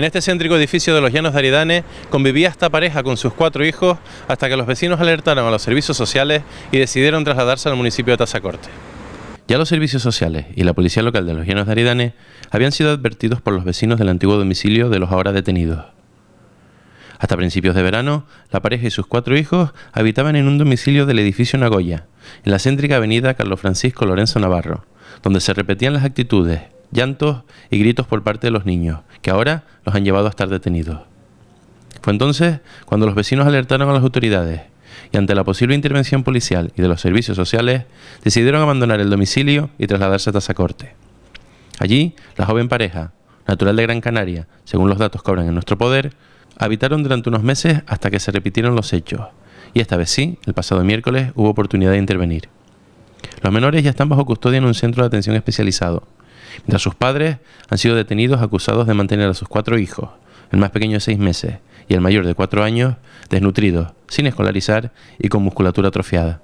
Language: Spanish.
En este céntrico edificio de los Llanos de Aridane convivía esta pareja con sus cuatro hijos hasta que los vecinos alertaron a los servicios sociales y decidieron trasladarse al municipio de Tazacorte. Ya los servicios sociales y la policía local de los Llanos de Aridane habían sido advertidos por los vecinos del antiguo domicilio de los ahora detenidos. Hasta principios de verano, la pareja y sus cuatro hijos habitaban en un domicilio del edificio Nagoya, en la céntrica avenida Carlos Francisco Lorenzo Navarro, donde se repetían las actitudes, llantos y gritos por parte de los niños, que ahora los han llevado a estar detenidos. Fue entonces cuando los vecinos alertaron a las autoridades y ante la posible intervención policial y de los servicios sociales, decidieron abandonar el domicilio y trasladarse a Tazacorte. Allí, la joven pareja, natural de Gran Canaria, según los datos cobran en nuestro poder, habitaron durante unos meses hasta que se repitieron los hechos, y esta vez sí, el pasado miércoles hubo oportunidad de intervenir. Los menores ya están bajo custodia en un centro de atención especializado, mientras sus padres han sido detenidos acusados de mantener a sus cuatro hijos, el más pequeño de seis meses y el mayor de cuatro años, desnutridos, sin escolarizar y con musculatura atrofiada.